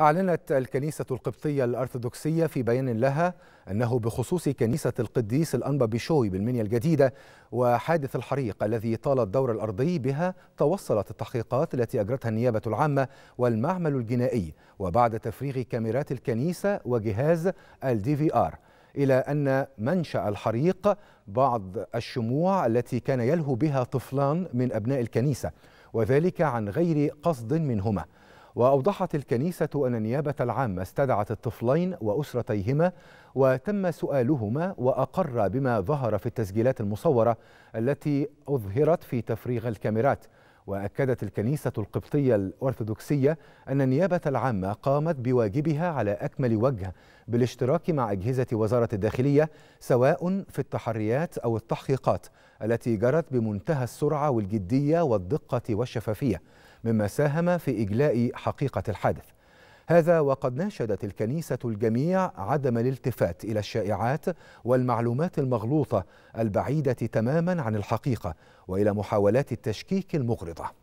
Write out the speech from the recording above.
أعلنت الكنيسة القبطية الأرثوذكسية في بيان لها أنه بخصوص كنيسة القديس الأنبا بيشوي بالمنيا الجديدة وحادث الحريق الذي طال الدور الأرضي بها توصلت التحقيقات التي أجرتها النيابة العامة والمعمل الجنائي وبعد تفريغ كاميرات الكنيسة وجهاز الدي في آر إلى أن منشأ الحريق بعض الشموع التي كان يلهو بها طفلان من أبناء الكنيسة وذلك عن غير قصد منهما وأوضحت الكنيسة أن النيابة العامة استدعت الطفلين وأسرتيهما وتم سؤالهما وأقر بما ظهر في التسجيلات المصورة التي أظهرت في تفريغ الكاميرات وأكدت الكنيسة القبطية الأرثوذكسية أن النيابة العامة قامت بواجبها على أكمل وجه بالاشتراك مع أجهزة وزارة الداخلية سواء في التحريات أو التحقيقات التي جرت بمنتهى السرعة والجدية والدقة والشفافية مما ساهم في إجلاء حقيقة الحادث هذا وقد ناشدت الكنيسة الجميع عدم الالتفات إلى الشائعات والمعلومات المغلوطة البعيدة تماما عن الحقيقة وإلى محاولات التشكيك المغرضة